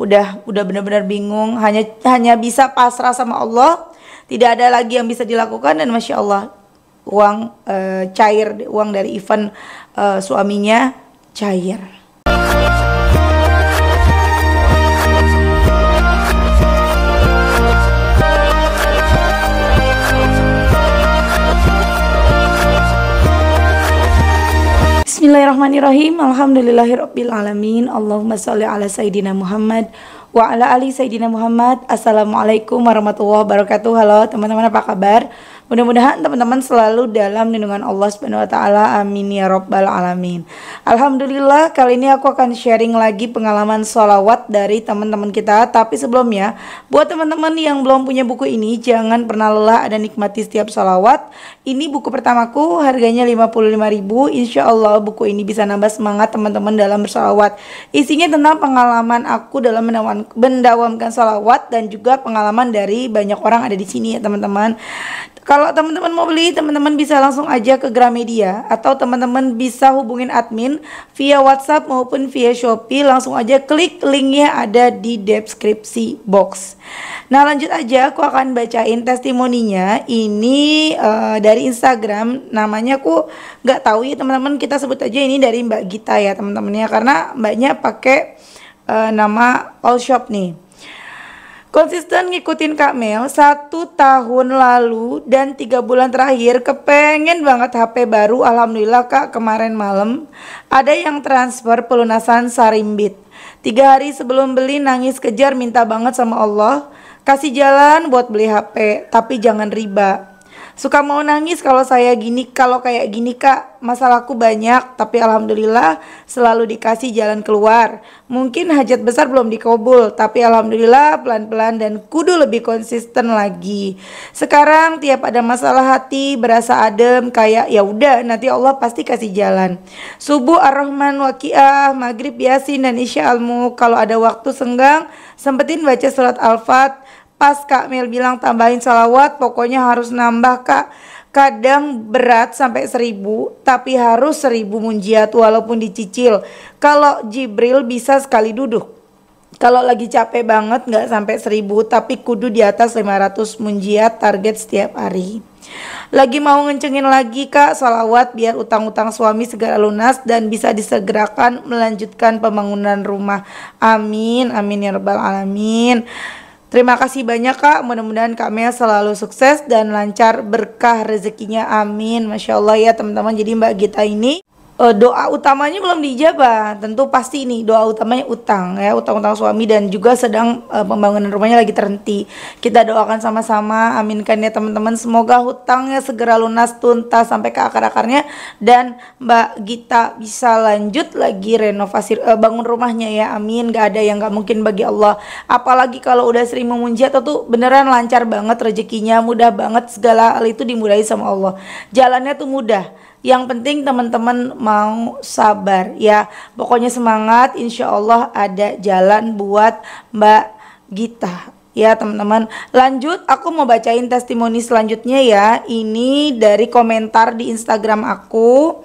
udah udah benar-benar bingung hanya hanya bisa pasrah sama Allah tidak ada lagi yang bisa dilakukan dan masya Allah uang uh, cair uang dari event uh, suaminya cair Bismillahirrahmanirrahim. Alhamdulillahirabbil alamin. Allahumma shalli ala sayidina Muhammad wa ala ali sayidina Muhammad. Assalamualaikum warahmatullahi wabarakatuh. Halo teman-teman apa kabar? Mudah-mudahan teman-teman selalu dalam lindungan Allah Subhanahu wa taala. Amin ya rabbal alamin. Alhamdulillah kali ini aku akan sharing lagi pengalaman sholawat dari teman-teman kita. Tapi sebelumnya, buat teman-teman yang belum punya buku ini, jangan pernah lelah ada nikmati setiap sholawat. Ini buku pertamaku, harganya 55.000. Insya Allah buku ini bisa nambah semangat teman-teman dalam bersolawat. Isinya tentang pengalaman aku dalam mendawamkan sholawat dan juga pengalaman dari banyak orang ada di sini ya teman-teman. Kalau teman-teman mau beli, teman-teman bisa langsung aja ke Gramedia atau teman-teman bisa hubungin admin via WhatsApp maupun via Shopee. Langsung aja klik linknya ada di deskripsi box. Nah lanjut aja, aku akan bacain testimoninya. Ini uh, dari Instagram, namanya aku nggak tahu ya teman-teman. Kita sebut aja ini dari Mbak Gita ya teman-temannya karena mbaknya pakai uh, nama All Shop nih. Konsisten ngikutin Kak Mel satu tahun lalu dan tiga bulan terakhir kepengen banget HP baru. Alhamdulillah Kak kemarin malam ada yang transfer pelunasan sarimbit. Tiga hari sebelum beli nangis kejar minta banget sama Allah kasih jalan buat beli HP tapi jangan riba. Suka mau nangis kalau saya gini, kalau kayak gini kak, masalahku banyak, tapi alhamdulillah selalu dikasih jalan keluar. Mungkin hajat besar belum dikobul, tapi alhamdulillah pelan-pelan dan kudu lebih konsisten lagi. Sekarang tiap ada masalah hati berasa adem, kayak ya udah nanti Allah pasti kasih jalan. Subuh Ar-Rahman Waqiah, Maghrib Yasin dan Isya Almu, kalau ada waktu senggang, sempetin baca surat Al-Fat, Pas Kak Mel bilang tambahin salawat, pokoknya harus nambah Kak. Kadang berat sampai seribu, tapi harus seribu munjiat walaupun dicicil. Kalau Jibril bisa sekali duduk. Kalau lagi capek banget nggak sampai seribu, tapi kudu di atas 500 munjiat target setiap hari. Lagi mau ngencengin lagi kak salawat biar utang-utang suami segera lunas dan bisa disegerakan melanjutkan pembangunan rumah. Amin, amin ya rabbal alamin. Terima kasih banyak Kak, mudah-mudahan kak Mia selalu sukses dan lancar berkah rezekinya. Amin. Masya Allah ya teman-teman. Jadi Mbak Gita ini Eh, doa utamanya belum dijabah Tentu pasti ini doa utamanya utang ya, utang-utang suami dan juga sedang uh, pembangunan rumahnya lagi terhenti. Kita doakan sama-sama, aminkan ya teman-teman. Semoga hutangnya segera lunas tuntas sampai ke akar-akarnya dan Mbak Gita bisa lanjut lagi renovasi uh, bangun rumahnya ya. Amin. Gak ada yang gak mungkin bagi Allah. Apalagi kalau udah sering memuji atau tuh beneran lancar banget rezekinya, mudah banget segala hal itu dimulai sama Allah. Jalannya tuh mudah yang penting teman-teman mau sabar ya. Pokoknya semangat, insya Allah ada jalan buat Mbak Gita. Ya teman-teman, lanjut aku mau bacain testimoni selanjutnya ya. Ini dari komentar di Instagram aku.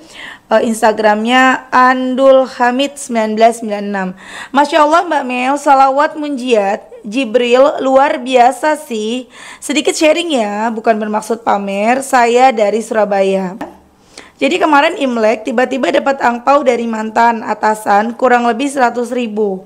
Uh, Instagramnya Andul Hamid 1996. Masya Allah Mbak Mel, salawat munjiat. Jibril luar biasa sih. Sedikit sharing ya, bukan bermaksud pamer. Saya dari Surabaya. Jadi kemarin Imlek tiba-tiba dapat angpau dari mantan atasan kurang lebih 100 ribu.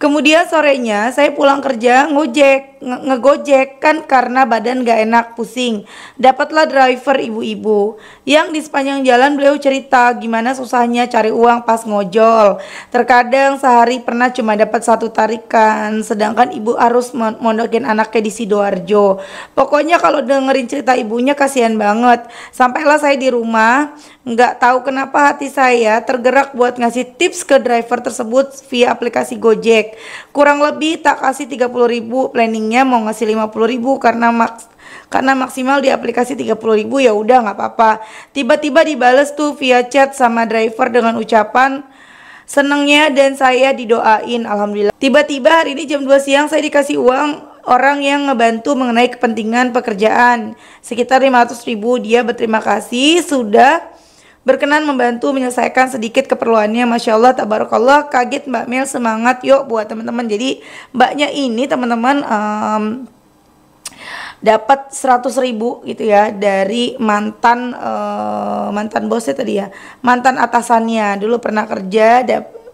Kemudian sorenya saya pulang kerja ngojek ngegojek kan karena badan gak enak pusing. Dapatlah driver ibu-ibu yang di sepanjang jalan beliau cerita gimana susahnya cari uang pas ngojol. Terkadang sehari pernah cuma dapat satu tarikan, sedangkan ibu harus mondokin anaknya di sidoarjo. Pokoknya kalau dengerin cerita ibunya kasihan banget. Sampailah saya di rumah, nggak tahu kenapa hati saya tergerak buat ngasih tips ke driver tersebut via aplikasi Gojek. Kurang lebih tak kasih 30.000 ribu planningnya tadinya mau ngasih 50 ribu karena maks karena maksimal di aplikasi 30 ribu ya udah nggak apa-apa tiba-tiba dibales tuh via chat sama driver dengan ucapan senengnya dan saya didoain alhamdulillah tiba-tiba hari ini jam 2 siang saya dikasih uang orang yang ngebantu mengenai kepentingan pekerjaan sekitar 500 ribu dia berterima kasih sudah berkenan membantu menyelesaikan sedikit keperluannya Masya Allah tabarakallah kaget Mbak Mel semangat yuk buat teman-teman jadi mbaknya ini teman-teman um, dapat 100 ribu gitu ya dari mantan uh, mantan bosnya tadi ya mantan atasannya dulu pernah kerja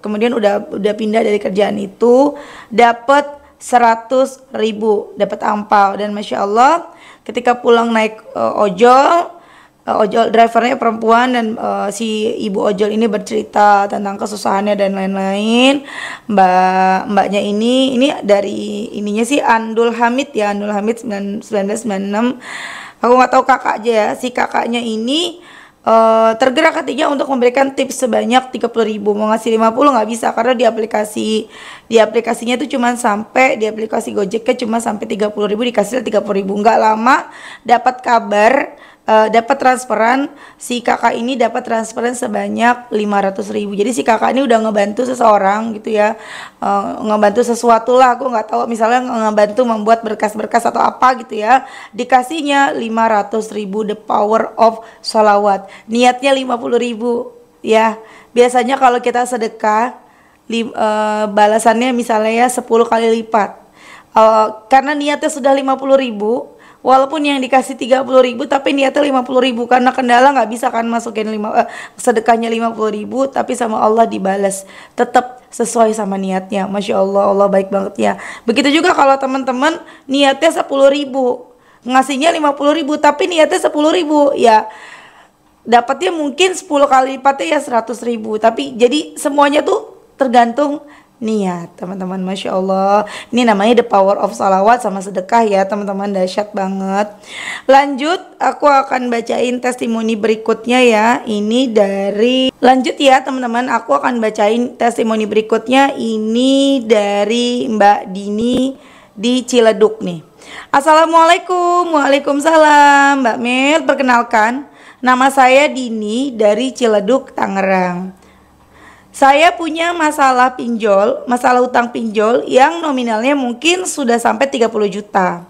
kemudian udah udah pindah dari kerjaan itu dapat 100 ribu dapat ampau dan masya Allah ketika pulang naik uh, ojol uh, ojol drivernya perempuan dan uh, si ibu ojol ini bercerita tentang kesusahannya dan lain-lain. Mbak mbaknya ini ini dari ininya sih Andul Hamid ya Andul Hamid 1996. Aku nggak tahu kakak aja ya si kakaknya ini Uh, tergerak hatinya untuk memberikan tips sebanyak 30 ribu mau ngasih 50 nggak bisa karena di aplikasi di aplikasinya itu cuma sampai di aplikasi Gojeknya cuma sampai 30 ribu dikasih 30 ribu nggak lama dapat kabar uh, dapat transferan si kakak ini dapat transferan sebanyak 500 ribu jadi si kakak ini udah ngebantu seseorang gitu ya uh, ngebantu sesuatu lah aku nggak tahu misalnya ngebantu membuat berkas-berkas atau apa gitu ya dikasihnya 500 ribu the power of sholawat niatnya 50 ribu ya biasanya kalau kita sedekah li, uh, eh, balasannya misalnya ya 10 kali lipat uh, karena niatnya sudah 50 ribu walaupun yang dikasih 30 ribu tapi niatnya 50 ribu karena kendala nggak bisa kan masukin lima, eh, sedekahnya 50 ribu tapi sama Allah dibalas tetap sesuai sama niatnya Masya Allah Allah baik banget ya begitu juga kalau teman-teman niatnya 10 ribu ngasihnya 50 ribu tapi niatnya 10 ribu ya dapatnya mungkin 10 kali lipatnya ya 100 ribu tapi jadi semuanya tuh tergantung niat ya, teman-teman masya Allah ini namanya the power of salawat sama sedekah ya teman-teman dahsyat banget lanjut aku akan bacain testimoni berikutnya ya ini dari lanjut ya teman-teman aku akan bacain testimoni berikutnya ini dari Mbak Dini di Ciledug nih Assalamualaikum Waalaikumsalam Mbak Mel perkenalkan Nama saya Dini dari Ciledug, Tangerang. Saya punya masalah pinjol, masalah utang pinjol yang nominalnya mungkin sudah sampai 30 juta.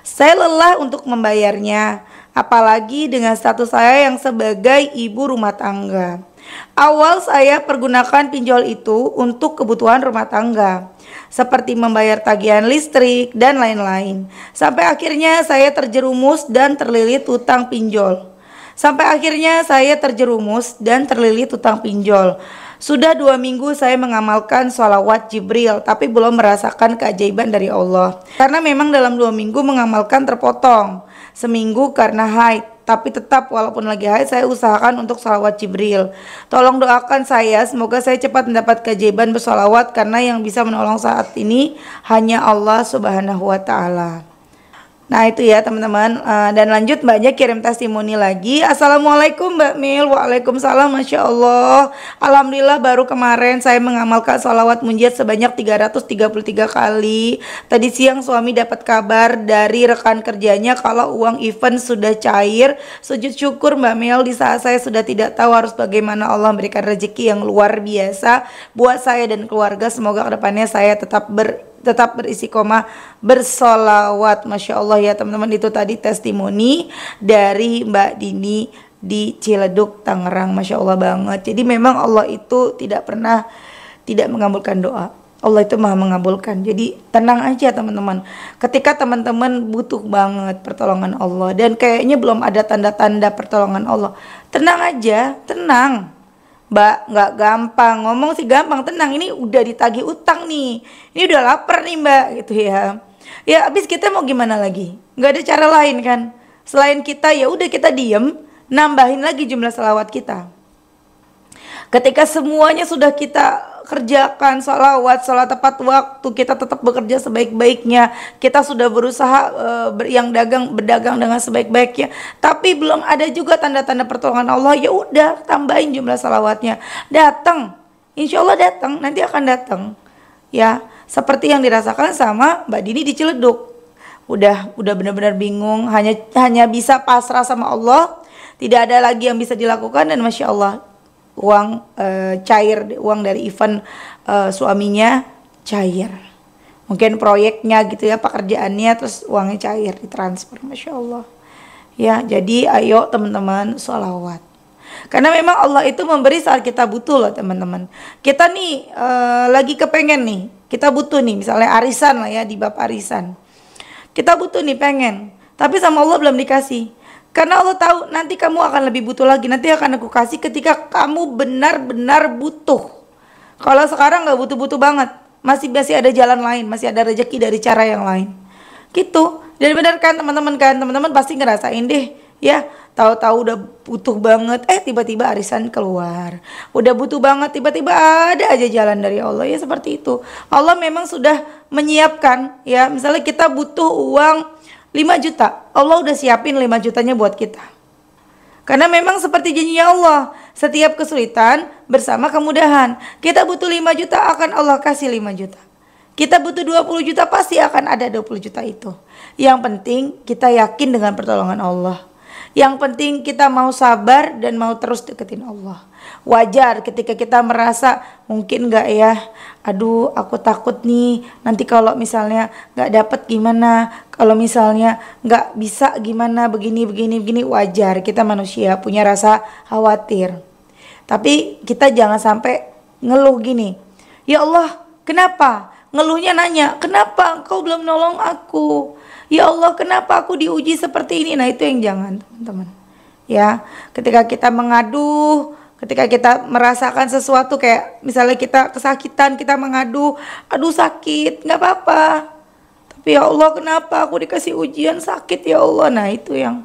Saya lelah untuk membayarnya, apalagi dengan status saya yang sebagai ibu rumah tangga. Awal saya pergunakan pinjol itu untuk kebutuhan rumah tangga, seperti membayar tagihan listrik dan lain-lain. Sampai akhirnya saya terjerumus dan terlilit utang pinjol. Sampai akhirnya saya terjerumus dan terlilit utang pinjol. Sudah dua minggu saya mengamalkan sholawat Jibril, tapi belum merasakan keajaiban dari Allah. Karena memang dalam dua minggu mengamalkan terpotong. Seminggu karena haid, tapi tetap walaupun lagi haid saya usahakan untuk salawat Jibril. Tolong doakan saya semoga saya cepat mendapat keajaiban bersholawat karena yang bisa menolong saat ini hanya Allah Subhanahu wa taala. Nah itu ya teman-teman uh, Dan lanjut mbaknya kirim testimoni lagi Assalamualaikum mbak Mil Waalaikumsalam Masya Allah Alhamdulillah baru kemarin saya mengamalkan Salawat munjat sebanyak 333 kali Tadi siang suami dapat kabar dari rekan kerjanya Kalau uang event sudah cair Sujud syukur mbak Mil Di saat saya sudah tidak tahu harus bagaimana Allah memberikan rezeki yang luar biasa Buat saya dan keluarga Semoga kedepannya saya tetap ber tetap berisi koma bersolawat Masya Allah ya teman-teman itu tadi testimoni dari Mbak Dini di Ciledug Tangerang Masya Allah banget jadi memang Allah itu tidak pernah tidak mengabulkan doa Allah itu maha mengabulkan jadi tenang aja teman-teman ketika teman-teman butuh banget pertolongan Allah dan kayaknya belum ada tanda-tanda pertolongan Allah tenang aja tenang Mbak, nggak gampang. Ngomong sih gampang, tenang. Ini udah ditagi utang nih. Ini udah lapar nih Mbak, gitu ya. Ya abis kita mau gimana lagi? Nggak ada cara lain kan? Selain kita ya udah kita diem, nambahin lagi jumlah selawat kita. Ketika semuanya sudah kita kerjakan salawat, salat tepat waktu, kita tetap bekerja sebaik-baiknya. Kita sudah berusaha uh, yang dagang berdagang dengan sebaik-baiknya, tapi belum ada juga tanda-tanda pertolongan Allah. Ya udah, tambahin jumlah salawatnya. Datang, insya Allah datang, nanti akan datang. Ya, seperti yang dirasakan sama Mbak Dini di Ciledug. Udah, udah benar-benar bingung, hanya hanya bisa pasrah sama Allah. Tidak ada lagi yang bisa dilakukan dan masya Allah uang uh, cair uang dari event uh, suaminya cair mungkin proyeknya gitu ya pekerjaannya terus uangnya cair ditransfer masya Allah ya jadi ayo teman-teman sholawat karena memang Allah itu memberi saat kita butuh loh teman-teman kita nih uh, lagi kepengen nih kita butuh nih misalnya arisan lah ya di bab arisan kita butuh nih pengen tapi sama Allah belum dikasih karena Allah tahu nanti kamu akan lebih butuh lagi. Nanti akan aku kasih ketika kamu benar-benar butuh. Kalau sekarang gak butuh-butuh banget, masih biasa ada jalan lain, masih ada rezeki dari cara yang lain. Gitu. Dan benar kan teman-teman kan, teman-teman pasti ngerasain deh ya tahu-tahu udah butuh banget eh tiba-tiba arisan keluar udah butuh banget tiba-tiba ada aja jalan dari Allah ya seperti itu Allah memang sudah menyiapkan ya misalnya kita butuh uang 5 juta. Allah udah siapin 5 jutanya buat kita. Karena memang seperti janjinya Allah, setiap kesulitan bersama kemudahan. Kita butuh 5 juta akan Allah kasih 5 juta. Kita butuh 20 juta pasti akan ada 20 juta itu. Yang penting kita yakin dengan pertolongan Allah. Yang penting kita mau sabar dan mau terus deketin Allah. Wajar ketika kita merasa mungkin nggak ya, aduh aku takut nih nanti kalau misalnya nggak dapet gimana, kalau misalnya nggak bisa gimana begini begini begini wajar kita manusia punya rasa khawatir. Tapi kita jangan sampai ngeluh gini. Ya Allah, kenapa? Ngeluhnya nanya, kenapa engkau belum nolong aku? Ya Allah, kenapa aku diuji seperti ini? Nah, itu yang jangan, teman-teman. Ya, ketika kita mengaduh ketika kita merasakan sesuatu kayak misalnya kita kesakitan kita mengadu aduh sakit nggak apa-apa tapi ya Allah kenapa aku dikasih ujian sakit ya Allah nah itu yang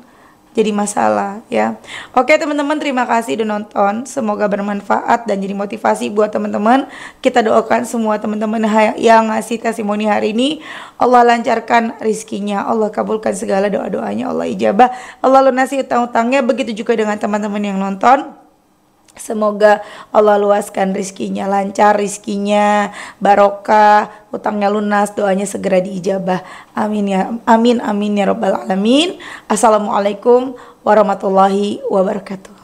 jadi masalah ya oke teman-teman terima kasih udah nonton semoga bermanfaat dan jadi motivasi buat teman-teman kita doakan semua teman-teman yang ngasih testimoni hari ini Allah lancarkan rizkinya Allah kabulkan segala doa-doanya Allah ijabah Allah lunasi utang-utangnya begitu juga dengan teman-teman yang nonton Semoga Allah luaskan rizkinya, lancar rizkinya, barokah, utangnya lunas, doanya segera diijabah. Amin ya, amin, amin ya robbal alamin. Assalamualaikum warahmatullahi wabarakatuh.